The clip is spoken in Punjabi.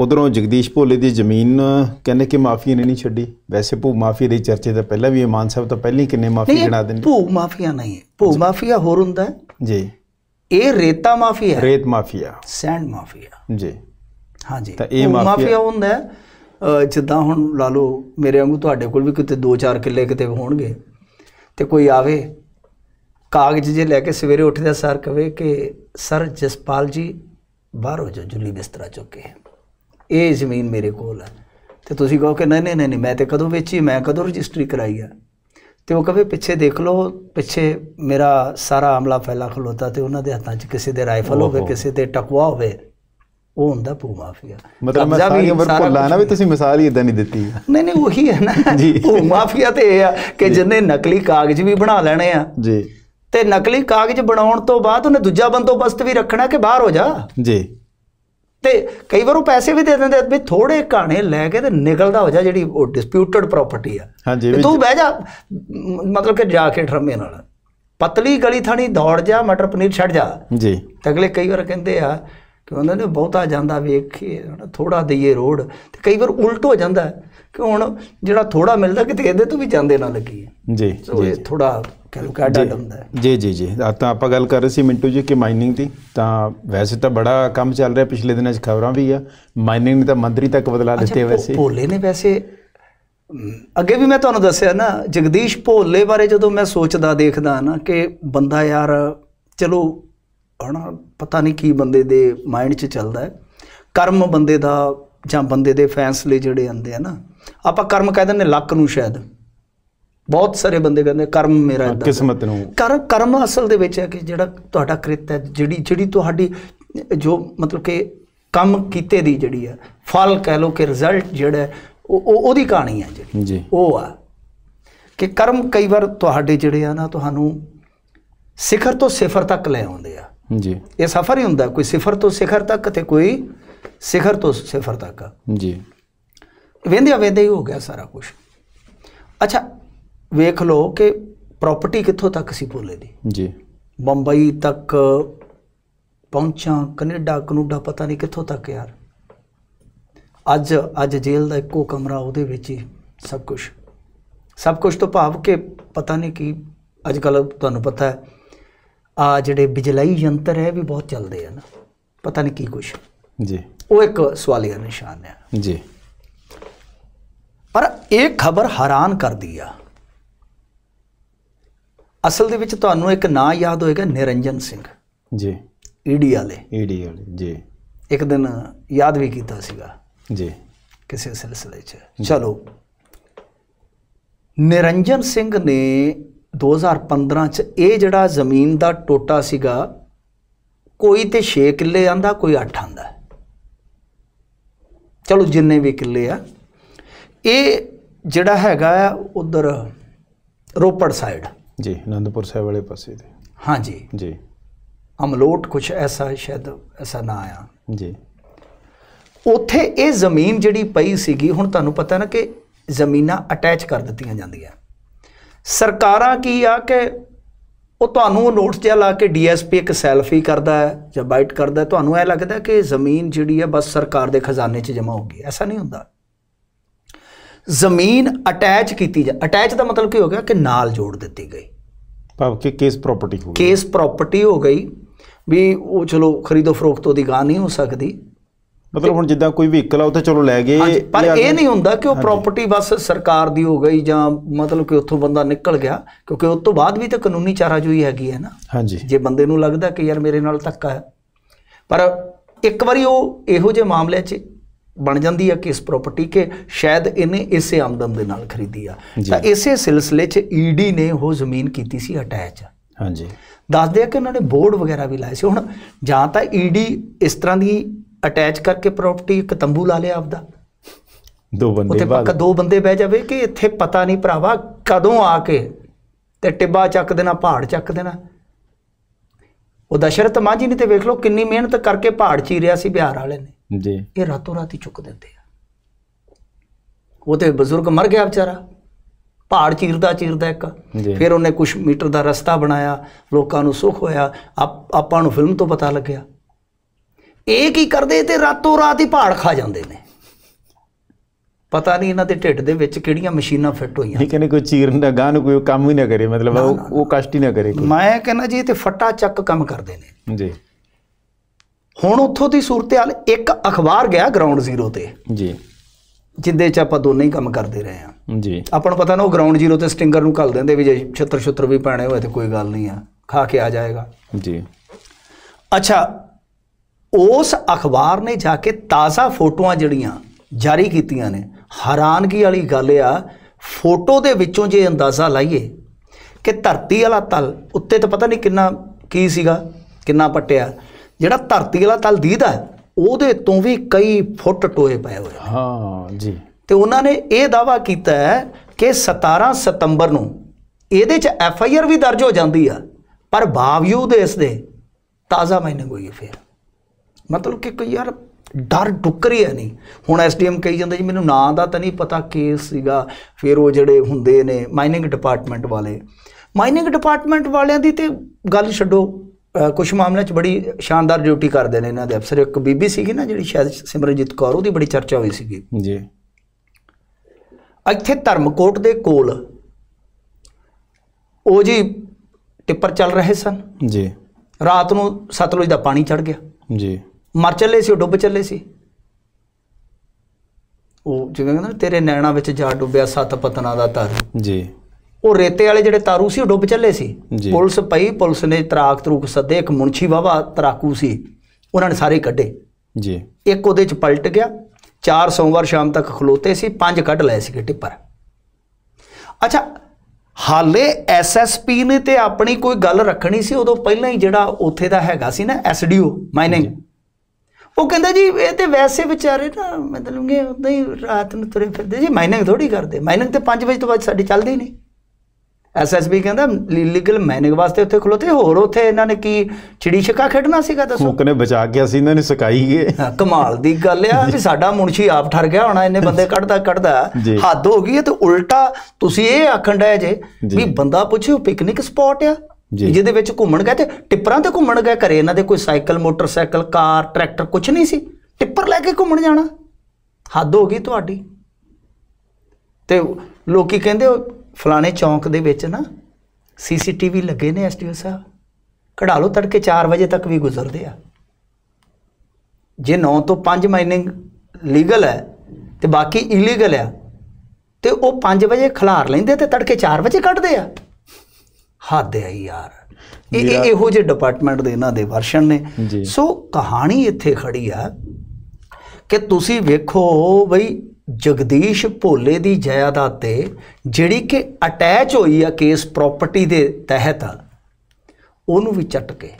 ਉਧਰੋਂ ਜਗਦੀਸ਼ ਭੋਲੇ ਦੀ ਜ਼ਮੀਨ ਕਹਿੰਦੇ ਕਿ ਮਾਫੀ ਨੇ ਨਹੀਂ ਛੱਡੀ ਵੈਸੇ ਭੂ ਮਾਫੀ ਦੇ ਚਰਚੇ ਤਾਂ ਪਹਿਲਾਂ ਵੀ ਇਹ ਮਾਨ ਸਾਹਿਬ ਤਾਂ ਪਹਿਲਾਂ ਹੀ ਕਿੰਨੇ ਮਾਫੀ ਜਣਾ ਦਿੰਦੇ ਭੂ ਮਾਫੀਆ ਨਹੀਂ ਹੈ ਭੂ ਮਾਫੀਆ ਹੋਰ ਹੁੰਦਾ ਹੈ ਜੀ ਇਹ ਰੇਤਾ ਮਾਫੀਆ ਰੇਤ ਮਾਫੀਆ ਸੈਂਡ ਮਾਫੀਆ ਜੀ ਹਾਂ ਜੀ ਤਾਂ ਇਹ ਮਾਫੀਆ ਹੁੰਦਾ ਜਿੱਦਾਂ ਹੁਣ ਲਾ ਲਓ ਮੇਰੇ ਵਾਂਗੂ ਤੁਹਾਡੇ ਕੋਲ ਵੀ ਕਿਤੇ 2-4 ਕਿੱਲੇ ਕਿਤੇ ਹੋਣਗੇ ਤੇ ਕੋਈ ਆਵੇ ਕਾਗਜ਼ ਜੇ ਲੈ ਕੇ ਸਵੇਰੇ ਉੱਠਦਾ ਸਰ ਕਵੇ ਕਿ ਸਰ ਜਸਪਾਲ ਜੀ ਬਾਹਰ ਹੋ ਜਾ ਜੁਲੀ ਬਿਸਤਰਾ ਚੁੱਕੇ ਇਹ ਜ਼ਮੀਨ ਮੇਰੇ ਕੋਲ ਹੈ ਤੇ ਤੁਸੀਂ ਕਹੋ ਕਿ ਨਹੀਂ ਨਹੀਂ ਨਹੀਂ ਮੈਂ ਤੇ ਕਦੋਂ ਵੇਚੀ ਮੈਂ ਕਦੋਂ ਰਜਿਸਟਰੀ ਕਰਾਈ ਹੈ ਤੇ ਉਹ ਕਹੇ ਪਿੱਛੇ ਦੇਖ ਲਓ ਪਿੱਛੇ ਮੇਰਾ ਸਾਰਾ ਆਮਲਾ ਫੈਲਾ ਖਲੋਤਾ ਤੇ ਉਹਨਾਂ ਦੇ ਹੱਥਾਂ 'ਚ ਕਿਸੇ ਦੇ ਰਾਈਫਲ ਹੋਵੇ ਕਿਸੇ ਦੇ ਟਕਵਾ ਹੋਵੇ ਉਹ ਹੁੰਦਾ ਪੂ ਮਾਫੀਆ ਮਤਲਬ ਮੈਂ ਸਾਰੀ ਉਮਰ ਭੁੱਲਾ ਨਾ ਵੀ ਤੁਸੀਂ ਮਿਸਾਲ ਹੀ ਇਦਾਂ ਨਹੀਂ ਦਿੱਤੀ ਨਹੀਂ ਨਹੀਂ ਉਹੀ ਹੈ ਨਾ ਜੀ ਮਾਫੀਆ ਤੇ ਇਹ ਆ ਕਿ ਜਿੰਨੇ ਨਕਲੀ ਕਾਗਜ਼ ਵੀ ਬਣਾ ਲੈਣੇ ਆ ਜੀ ਤੇ ਨਕਲੀ ਕਾਗਜ਼ ਬਣਾਉਣ ਤੋਂ ਬਾਅਦ ਉਹਨੇ ਦੂਜਾ ਬੰਦੋਬਸਤ ਵੀ ਰੱਖਣਾ ਕਿ ਬਾਹਰ ਹੋ ਜਾ ਜੀ ਤੇ ਕਈ ਵਾਰ ਉਹ ਪੈਸੇ ਵੀ ਦੇ ਦਿੰਦੇ ਵੀ ਥੋੜੇ ਘਾਣੇ ਲੈ ਕੇ ਤੇ ਨਿਕਲਦਾ ਹੋ ਜਾ ਜਿਹੜੀ ਉਹ ਡਿਸਪਿਊਟਡ ਪ੍ਰਾਪਰਟੀ ਆ ਹਾਂਜੀ ਤੂੰ ਬਹਿ ਜਾ ਮਤਲਬ ਕਿ ਜਾ ਕੇ ਠਰਮੇ ਨਾਲ ਪਤਲੀ ਗਲੀ ਥਾਣੀ ਦੌੜ ਜਾ ਮਟਰ ਪਨੀਰ ਛੱਡ ਜਾ ਜੀ ਅਗਲੇ ਕਈ ਵਾਰ ਕਹਿੰਦੇ ਆ ਕਿ ਉਹਨਾਂ ਨੇ ਬਹੁਤਾ ਜਾਂਦਾ ਵੇਖੇ ਥੋੜਾ ਦਈਏ ਰੋਡ ਤੇ ਕਈ ਵਾਰ ਉਲਟ ਹੋ ਜਾਂਦਾ ਕਿ ਹੁਣ ਜਿਹੜਾ ਥੋੜਾ ਮਿਲਦਾ ਕਿਤੇ ਇਹਦੇ ਤੋਂ ਵੀ ਜਾਂਦੇ ਨਾ ਲੱਗੀ ਜੀ ਜੀ ਥੋੜਾ ਕੈਲਕਾਡਾ ਹੁੰਦਾ ਜੀ ਜੀ ਜੀ ਤਾਂ ਆਪਾਂ ਗੱਲ ਕਰ ਰਹੇ ਸੀ ਮਿੰਟੂ ਜੀ ਕਿ ਮਾਈਨਿੰਗ ਦੀ ਤਾਂ ਵੈਸੇ ਤਾਂ ਬੜਾ ਕੰਮ ਚੱਲ ਰਿਹਾ ਪਿਛਲੇ ਦਿਨਾਂ 'ਚ ਖਬਰਾਂ ਵੀ ਆ ਮਾਈਨਿੰਗ ਨੇ ਤਾਂ ਮੰਤਰੀ ਤੱਕ ਬਦਲਾ ਦਿੱਤੇ ਵੈਸੇ ਭੋਲੇ ਨੇ ਵੈਸੇ ਅੱਗੇ ਵੀ ਮੈਂ ਤੁਹਾਨੂੰ ਦੱਸਿਆ ਨਾ ਜਗਦੀਸ਼ ਭੋਲੇ ਬਾਰੇ ਜਦੋਂ ਮੈਂ ਸੋਚਦਾ ਦੇਖਦਾ ਨਾ ਕਿ ਬੰਦਾ ਯਾਰ ਚਲੋ ਹਣਾ ਪਤਾ ਨਹੀਂ ਕੀ ਬੰਦੇ ਦੇ ਮਾਈਂਡ 'ਚ ਚੱਲਦਾ ਹੈ ਕਰਮ ਬੰਦੇ ਦਾ ਜਾਂ ਬੰਦੇ ਦੇ ਫੈਸਲੇ ਜਿਹੜੇ ਆਉਂਦੇ ਆ ਨਾ ਆਪਾਂ ਕਰਮ ਕਹਿ ਦਿੰਦੇ ਲੱਕ ਨੂੰ ਸ਼ਾਇਦ ਬਹੁਤ ਸਾਰੇ ਬੰਦੇ ਕਹਿੰਦੇ ਕਰਮ ਮੇਰਾ ਇਦਾਂ ਕਿਸਮਤ ਨੂੰ ਕਰਮ ਕਰਮ ਅਸਲ ਦੇ ਵਿੱਚ ਹੈ ਕਿ ਜਿਹੜਾ ਤੁਹਾਡਾ ਕ੍ਰਿਤ ਹੈ ਜਿਹੜੀ ਜਿਹੜੀ ਤੁਹਾਡੀ ਜੋ ਮਤਲਬ ਕਿ ਕੰਮ ਕੀਤੇ ਦੀ ਜਿਹੜੀ ਹੈ ਫਲ ਕਹਿ ਲੋ ਕਿ ਰਿਜ਼ਲਟ ਜਿਹੜਾ ਉਹ ਉਹਦੀ ਕਹਾਣੀ ਹੈ ਜਿਹੜੀ ਉਹ ਆ ਕਿ ਕਰਮ ਕਈ ਵਾਰ ਤੁਹਾਡੇ ਜਿਹੜੇ ਆ ਨਾ ਤੁਹਾਨੂੰ ਸਿਖਰ ਤੋਂ ਸਿਫਰ ਤੱਕ ਲੈ ਆਉਂਦੇ ਆ ਜੀ ਇਹ ਸਫ਼ਰ ਹੀ ਹੁੰਦਾ ਕੋਈ ਸਿਫਰ ਤੋਂ ਸਿਖਰ ਤੱਕ ਤੇ ਕੋਈ ਸਿਖਰ ਤੋਂ ਸਿਫਰ ਤੱਕ ਜੀ ਵੇਂਦੇ ਵੇਂਦੇ ਹੀ ਹੋ ਗਿਆ ਸਾਰਾ ਕੁਝ ਅੱਛਾ ਵੇਖ ਲਓ ਕਿ ਪ੍ਰਾਪਰਟੀ ਕਿੱਥੋਂ ਤੱਕ ਸੀ ਭੋਲੇ ਦੀ ਜੀ ਬੰਬਈ ਤੱਕ ਪਹੁੰਚਾਂ ਕੈਨੇਡਾ ਕਨੂਡਾ ਪਤਾ ਨਹੀਂ ਕਿੱਥੋਂ ਤੱਕ ਯਾਰ ਅੱਜ ਅੱਜ ਜੇਲ੍ਹ ਦਾ ਇੱਕੋ ਕਮਰਾ ਉਹਦੇ ਵਿੱਚ ਹੀ ਸਭ ਕੁਝ ਸਭ ਕੁਝ ਤੋਂ ਭਾਵ ਕਿ ਪਤਾ ਨਹੀਂ ਕੀ ਅੱਜ ਕੱਲ ਤੁਹਾਨੂੰ ਪਤਾ ਹੈ ਆ ਜਿਹੜੇ ਬਿਜਲਾਈ ਯੰਤਰ ਹੈ ਵੀ ਬਹੁਤ ਚੱਲਦੇ ਆ ਨਾ ਪਤਾ ਨਹੀਂ ਕੀ ਕੁਝ ਜੀ ਉਹ ਇੱਕ ਸਵਾਲੀਆ ਨਿਸ਼ਾਨ ਹੈ ਜੀ ਪਰ ਇਹ ਖਬਰ ਹੈਰਾਨ ਕਰਦੀ ਆ ਅਸਲ ਦੇ ਵਿੱਚ ਤੁਹਾਨੂੰ ਇੱਕ ਨਾਂ ਯਾਦ ਹੋਏਗਾ ਨਿਰੰਜਨ ਸਿੰਘ ਜੀ ਈਡੀ ਵਾਲੇ ਈਡੀ ਵਾਲੇ ਜੀ ਇੱਕ ਦਿਨ ਯਾਦ ਵੀ ਕੀਤਾ ਸੀਗਾ ਜੀ ਕਿਸੇ ਸਿਲਸਿਲੇ 'ਚ ਚਲੋ ਨਿਰੰਜਨ ਸਿੰਘ ਨੇ 2015 'ਚ ਇਹ ਜਿਹੜਾ ਜ਼ਮੀਨ ਦਾ ਟੋਟਾ ਸੀਗਾ ਕੋਈ ਤੇ 6 ਕਿੱਲੇ ਆਂਦਾ ਕੋਈ 8 ਆਂਦਾ ਚਲੋ ਜਿੰਨੇ ਵੀ ਕਿੱਲੇ ਆ ਇਹ ਜਿਹੜਾ ਹੈਗਾ ਉਧਰ ਰੋਪੜ ਸਾਈਡ ਜੀ ਅਨੰਦਪੁਰ ਸਾਹਿਬ ਵਾਲੇ ਪਾਸੇ ਤੇ ਹਾਂਜੀ ਜੀ ਅਮਲੋਟ ਕੁਛ ਐਸਾ ਸ਼ਾਇਦ ਐਸਾ ਨਾ ਆ ਜੀ ਉੱਥੇ ਇਹ ਜ਼ਮੀਨ ਜਿਹੜੀ ਪਈ ਸੀਗੀ ਹੁਣ ਤੁਹਾਨੂੰ ਪਤਾ ਨਾ ਕਿ ਜ਼ਮੀਨਾਂ ਅਟੈਚ ਕਰ ਦਿੱਤੀਆਂ ਜਾਂਦੀਆਂ ਸਰਕਾਰਾਂ ਕੀ ਆ ਕਿ ਉਹ ਤੁਹਾਨੂੰ ਉਹ ਨੋਟਸ ਜਿਹਾ ਲਾ ਕੇ ਡੀਐਸਪੀ ਇੱਕ ਸੈਲਫੀ ਕਰਦਾ ਹੈ ਜਾਂ ਬਾਈਟ ਕਰਦਾ ਤੁਹਾਨੂੰ ਇਹ ਲੱਗਦਾ ਕਿ ਜ਼ਮੀਨ ਜਿਹੜੀ ਹੈ ਬਸ ਸਰਕਾਰ ਦੇ ਖਜ਼ਾਨੇ 'ਚ ਜਮਾ ਹੋ ਗਈ ਐਸਾ ਨਹੀਂ ਹੁੰਦਾ ਜ਼ਮੀਨ ਅਟੈਚ ਕੀਤੀ ਜਾ ਅਟੈਚ ਦਾ ਮਤਲਬ ਕੀ ਹੋ ਗਿਆ ਕਿ ਨਾਲ ਜੋੜ ਦਿੱਤੀ ਗਈ ਭਾਵ ਕਿ ਕੇਸ ਪ੍ਰਾਪਰਟੀ ਹੋ ਗਈ ਕੇਸ ਪ੍ਰਾਪਰਟੀ ਹੋ ਗਈ ਵੀ ਉਹ ਚਲੋ ਖਰੀਦੋ ਫਰੋਖਤ ਉਹਦੀ ਗਾਂ ਨਹੀਂ ਹੋ ਸਕਦੀ ਮਤਲਬ ਹੁਣ ਜਿੱਦਾਂ ਕੋਈ ਵਹੀਕਲ ਆ ਉਹ ਚਲੋ ਲੈ ਗਏ ਪਰ ਇਹ ਨਹੀਂ ਹੁੰਦਾ ਕਿ ਉਹ ਪ੍ਰਾਪਰਟੀ ਬਸ ਸਰਕਾਰ ਦੀ ਹੋ ਗਈ ਜਾਂ ਮਤਲਬ ਕਿ ਉੱਥੋਂ ਬੰਦਾ ਨਿਕਲ ਗਿਆ ਕਿਉਂਕਿ ਉਸ ਤੋਂ ਬਾਅਦ ਵੀ ਤਾਂ ਕਾਨੂੰਨੀ ਚਾਰਾ ਜੋਈ ਹੈਗੀ ਹੈ ਨਾ ਹਾਂਜੀ ਜੇ ਬੰਦੇ ਨੂੰ ਲੱਗਦਾ ਕਿ ਯਾਰ ਮੇਰੇ ਨਾਲ ਧੱਕਾ ਹੈ ਪਰ ਇੱਕ ਵਾਰੀ ਉਹ ਇਹੋ ਜਿਹੇ ਮਾਮਲੇ 'ਚ ਬਣ ਜਾਂਦੀ ਆ ਕਿਸ ਪ੍ਰਾਪਰਟੀ ਕੇ ਸ਼ਾਇਦ ਇਹਨੇ ਇਸੇ ਆਮਦਨ ਦੇ ਨਾਲ ਖਰੀਦੀ ਆ ਤਾਂ ਇਸੇ ਸਿਲਸਿਲੇ 'ਚ ਈਡੀ e ਨੇ ਉਹ ਜ਼ਮੀਨ ਕੀਤੀ ਸੀ ਅਟੈਚ ਹਾਂਜੀ ਦੱਸਦੇ ਆ ਕਿ ਉਹਨਾਂ ਨੇ ਬੋਰਡ ਵਗੈਰਾ ਵੀ ਲਾਏ ਸੀ ਹੁਣ ਜਾਂ ਤਾਂ ਈਡੀ e ਇਸ ਤਰ੍ਹਾਂ ਦੀ ਅਟੈਚ ਕਰਕੇ ਪ੍ਰਾਪਰਟੀ ਇੱਕ ਤੰਬੂ ਲਾ ਲਿਆ ਆਪਦਾ ਦੋ ਬੰਦੇ ਉੱਥੇ ਪੱਕਾ ਦੋ ਬੰਦੇ ਬਹਿ ਜਾਵੇ ਕਿ ਇੱਥੇ ਪਤਾ ਨਹੀਂ ਭਰਾਵਾ ਕਦੋਂ ਆ ਕੇ ਤੇ ਟਿੱਬਾ ਚੱਕ ਦੇਣਾ ਪਹਾੜ ਚੱਕ ਦੇਣਾ ਉਹ ਦਸ਼ਰਤ ਮਾਂਜੀ ਨੇ ਤੇ ਵੇਖ ਲਓ ਕਿੰਨੀ ਮਿਹਨਤ ਕਰਕੇ ਪਹਾੜ ਚੀਰਿਆ ਸੀ ਬਿਹਾਰ ਵਾਲੇ ਨੇ ਜੀ ਇਹ ਰਾਤੋਂ ਰਾਤੀ ਚੁੱਕ ਦਿੰਦੇ ਆ ਉਹ ਤੇ ਬਜ਼ੁਰਗ ਮਰ ਗਿਆ ਵਿਚਾਰਾ ਪਹਾੜ ਚੀਰਦਾ ਚੀਰਦਾ ਇੱਕ ਫਿਰ ਉਹਨੇ ਕੁਝ ਮੀਟਰ ਦਾ ਰਸਤਾ ਬਣਾਇਆ ਲੋਕਾਂ ਨੂੰ ਸੁਖ ਹੋਇਆ ਆਪਾਂ ਨੂੰ ਫਿਲਮ ਤੋਂ ਪਤਾ ਲੱਗਿਆ ਇਹ ਕੀ ਕਰਦੇ ਤੇ ਰਾਤੋਂ ਰਾਤ ਹੀ ਪਹਾੜ ਖਾ ਜਾਂਦੇ ਨੇ ਪਤਾ ਨਹੀਂ ਇਹਨਾਂ ਦੇ ਢਿੱਡ ਦੇ ਵਿੱਚ ਕਿਹੜੀਆਂ ਮਸ਼ੀਨਾਂ ਫਿੱਟ ਹੋਈਆਂ ਠੀਕ ਨੇ ਕੋਈ ਚੀਰਨ ਦਾ ਗਾਂ ਨੂੰ ਕੋਈ ਕੰਮ ਹੀ ਨਾ ਕਰੇ ਮਤਲਬ ਉਹ ਕਸ਼ਟ ਹੀ ਨਾ ਕਰੇ ਮੈਂ ਕਹਿੰਦਾ ਜੀ ਇਹ ਤੇ ਫੱਟਾ ਚੱਕ ਕੰਮ ਕਰਦੇ ਨੇ ਜੀ ਹੁਣ ਉੱਥੋਂ ਦੀ ਸੂਰਤ-ਹਾਲ ਇੱਕ ਅਖਬਾਰ ਗਿਆ ਗਰਾਊਂਡ ਜ਼ੀਰੋ ਤੇ ਜੀ ਜਿੱਦੇ ਚ ਆਪਾਂ ਦੋਨੇ ਹੀ ਕੰਮ ਕਰਦੇ ਰਹੇ ਆ ਜੀ ਆਪਾਂ ਨੂੰ ਪਤਾ ਨਾ ਉਹ ਗਰਾਊਂਡ ਜ਼ੀਰੋ ਤੇ ਸਟਿੰਗਰ ਨੂੰ ਕੱਲ ਦਿੰਦੇ ਵੀ ਜੇ ਛੱਤਰ ਛੁੱਤਰ ਵੀ ਪਾਣੇ ਹੋਏ ਤੇ ਕੋਈ ਗੱਲ ਨਹੀਂ ਆ ਖਾ ਕੇ ਆ ਜਾਏਗਾ ਜੀ ਅੱਛਾ ਉਸ ਅਖਬਾਰ ਨੇ ਜਾ ਕੇ ਤਾਜ਼ਾ ਫੋਟੋਆਂ ਜਿਹੜੀਆਂ ਜਾਰੀ ਕੀਤੀਆਂ ਨੇ ਹੈਰਾਨਗੀ ਵਾਲੀ ਗੱਲ ਆ ਫੋਟੋ ਦੇ ਵਿੱਚੋਂ ਜੇ ਅੰਦਾਜ਼ਾ ਲਾਈਏ ਕਿ ਧਰਤੀ ਵਾਲਾ ਤਲ ਉੱਤੇ ਤਾਂ ਪਤਾ ਨਹੀਂ ਕਿੰਨਾ ਕੀ ਸੀਗਾ ਕਿੰਨਾ ਪਟਿਆ ਜਿਹੜਾ ਧਰਤੀ ਵਾਲਾ ਤਲ ਦੀਦਾ ਉਹਦੇ ਤੋਂ ਵੀ ਕਈ ਫੁੱਟ ਟੋਏ ਪਏ ਹੋਏ ਹਾਂ ਜੀ ਤੇ ਉਹਨਾਂ ਨੇ ਇਹ ਦਾਵਾ ਕੀਤਾ ਹੈ ਕਿ 17 ਸਤੰਬਰ ਨੂੰ ਇਹਦੇ 'ਚ ਐਫ ਆਈ ਆਰ ਵੀ ਦਰਜ ਹੋ ਜਾਂਦੀ ਆ ਪਰ ਬਾਵਜੂਦ ਇਸ ਦੇ ਤਾਜ਼ਾ ਮੈਨੇ ਕੋਈ ਫੇਰ ਮਤਲਬ ਕਿ ਕੋਈ ਯਾਰ ਡਰ ਡੁੱਕ ਰਿਹਾ ਨਹੀਂ ਹੁਣ ਐਸਡੀਐਮ ਕਹੀ ਜਾਂਦਾ ਜੀ ਮੈਨੂੰ ਨਾਂ ਦਾ ਤਾਂ ਨਹੀਂ ਪਤਾ ਕੇਸ ਸੀਗਾ ਫਿਰ ਉਹ ਜਿਹੜੇ ਹੁੰਦੇ ਨੇ ਮਾਈਨਿੰਗ ਡਿਪਾਰਟਮੈਂਟ ਵਾਲੇ ਮਾਈਨਿੰਗ ਡਿਪਾਰਟਮੈਂਟ ਵਾਲਿਆਂ ਦੀ ਤੇ ਗੱਲ ਛੱਡੋ ਕੁਝ ਮਾਮਲਿਆਂ 'ਚ ਬੜੀ ਸ਼ਾਨਦਾਰ ਡਿਊਟੀ ਕਰਦੇ ਨੇ ਇਹਨਾਂ ਦੇ ਅਫਸਰ ਇੱਕ ਬੀਬੀ ਸੀਗੀ ਨਾ ਜਿਹੜੀ ਸ਼ਾਇਦ ਸਿਮਰਜੀਤ ਕੌਰ ਉਹਦੀ ਬੜੀ ਚਰਚਾ ਹੋਈ ਸੀਗੀ ਜੀ ਇੱਥੇ ਧਰਮਕੋਟ ਦੇ ਕੋਲ ਉਹ ਜੀ ਟਿੱਪਰ ਚੱਲ ਰਹੇ ਸਨ ਜੀ ਰਾਤ ਨੂੰ ਸਤਲੁਜ ਦਾ ਪਾਣੀ ਚੜ ਗਿਆ ਜੀ ਮਰ ਚੱਲੇ ਸੀ ਉਹ ਡੁੱਬ ਚੱਲੇ ਸੀ ਉਹ ਜਿਵੇਂ ਕਹਿੰਦਾ ਤੇਰੇ ਨੈਣਾ ਵਿੱਚ ਜਾ ਡੁੱਬਿਆ ਸੱਤ ਪਤਨਾ ਦਾ ਧਰ ਜੀ ਉਹ ਰੇਤੇ ਵਾਲੇ ਜਿਹੜੇ ਤਾਰੂ ਸੀ ਉਹ ਡੁੱਬ ਚੱਲੇ ਸੀ ਪੁਲਿਸ ਪਈ ਪੁਲਿਸ ਨੇ ਤਰਾਕ ਤਰੂਕ ਸੱਦੇ ਇੱਕ ਮੁੰਛੀ ਵਾਵਾ ਤਰਾਕੂ ਸੀ ਉਹਨਾਂ ਨੇ ਸਾਰੇ ਕੱਢੇ ਜੀ ਇੱਕ ਉਹਦੇ ਚ ਪਲਟ ਗਿਆ ਚਾਰ ਸੋਮਵਾਰ ਸ਼ਾਮ ਤੱਕ ਖਲੋਤੇ ਸੀ ਪੰਜ ਕੱਢ ਲਏ ਸੀ ਟਿੱਪਰ ਅੱਛਾ ਹਾਲੇ ਐਸਐਸਪੀ ਨੇ ਤੇ ਆਪਣੀ ਕੋਈ ਗੱਲ ਰੱਖਣੀ ਸੀ ਉਦੋਂ ਪਹਿਲਾਂ ਹੀ ਜਿਹੜਾ ਉੱਥੇ ਦਾ ਹੈਗਾ ਸੀ ਨਾ ਐਸਡੀਓ ਮਾਈਨਿੰਗ ਉਹ ਕਹਿੰਦਾ ਜੀ ਇਹ ਤੇ ਵੈਸੇ ਵਿਚਾਰੇ ਨਾ ਮਤਲਬ ਕਿ ਉਦਾਂ ਹੀ ਰਾਤ ਨੂੰ ਤੁਰੇ ਫਿਰਦੇ ਜੀ ਮਾਈਨਿੰਗ ਥੋੜੀ ਕਰਦੇ ਮਾਈਨਿੰਗ ਤੇ 5 ਵਜੇ ਤੋਂ ਬਾਅਦ ਸਾਡੀ ਚੱਲਦੀ ਨਹੀਂ ਐਸਐਸਬੀ ਕਹਿੰਦਾ ਲੀਗਲ ਮੈਨਿੰਗ ਵਾਸਤੇ ਉੱਥੇ ਖਲੋਤੇ ਹੋਰ ਉੱਥੇ ਇਹਨਾਂ ਨੇ ਕੀ ਛਿੜੀ ਛਕਾ ਖੇਡਣਾ ਸੀਗਾ ਦੱਸੋ ਮੁੱਕ ਨੇ ਬਚਾ ਕੇ ਅਸੀਂ ਇਹਨਾਂ ਨੇ ਸਕਾਈ ਗਏ ਕਮਾਲ ਦੀ ਗੱਲ ਆ ਵੀ ਸਾਡਾ ਮੁਨਸ਼ੀ ਆਪ ਠਰ ਗਿਆ ਹੋਣਾ ਇਹਨੇ ਬੰਦੇ ਕੱਢਦਾ ਕੱਢਦਾ ਹੱਦ ਹੋ ਗਈ ਤੇ ਉਲਟਾ ਤੁਸੀਂ ਇਹ ਆਖਣ ਡਏ ਜੇ ਵੀ ਬੰਦਾ ਪੁੱਛੇ ਪਿਕਨਿਕ ਸਪੌਟ ਆ ਜਿਹਦੇ ਵਿੱਚ ਘੁੰਮਣ ਗਏ ਤੇ ਟਿੱਪਰਾਂ ਤੇ ਘੁੰਮਣ ਗਏ ਘਰੇ ਇਹਨਾਂ ਦੇ ਕੋਈ ਸਾਈਕਲ ਮੋਟਰਸਾਈਕਲ ਕਾਰ ਟਰੈਕਟਰ ਕੁਝ ਨਹੀਂ ਸੀ ਟਿੱਪਰ ਲੈ ਕੇ ਘੁੰਮਣ ਜਾਣਾ ਹੱਦ ਹੋ ਗਈ ਤੁਹਾਡੀ ਤੇ ਲੋਕੀ ਕਹਿੰਦੇ ਫਲਾਣੇ ਚੌਂਕ ਦੇ ਵਿੱਚ ਨਾ ਸੀਸੀਟੀਵੀ ਲੱਗੇ ਨੇ ਐਸਟੀਓ ਸਾਹਿਬ ਕਢਾ ਲਓ ਤੜਕੇ 4 ਵਜੇ ਤੱਕ ਵੀ ਗੁਜ਼ਰਦੇ ਆ ਜੇ 9 ਤੋਂ 5 ਮਾਈਨਿੰਗ ਲੀਗਲ ਹੈ ਤੇ ਬਾਕੀ ਇਲੀਗਲ ਆ ਤੇ ਉਹ 5 ਵਜੇ ਖਲਾਰ ਲੈਂਦੇ ਤੇ ਤੜਕੇ 4 ਵਜੇ ਕੱਢਦੇ ਆ ਹੱਦ ਹੈ ਯਾਰ ਇਹ ਇਹੋ ਜਿਹੇ ਡਿਪਾਰਟਮੈਂਟ ਦੇ ਇਹਨਾਂ ਦੇ ਵਰਸ਼ਨ ਨੇ ਸੋ ਕਹਾਣੀ ਇੱਥੇ ਖੜੀ ਆ ਕਿ ਤੁਸੀਂ ਵੇਖੋ ਬਈ ਜਗਦੀਸ਼ ਭੋਲੇ ਦੀ ਜਾਇਦਾਦ ਤੇ ਜਿਹੜੀ ਕਿ ਅਟੈਚ ਹੋਈ ਆ ਕੇਸ ਪ੍ਰਾਪਰਟੀ ਦੇ ਤਹਿਤ ਉਹਨੂੰ ਵੀ ਚਟਕੇ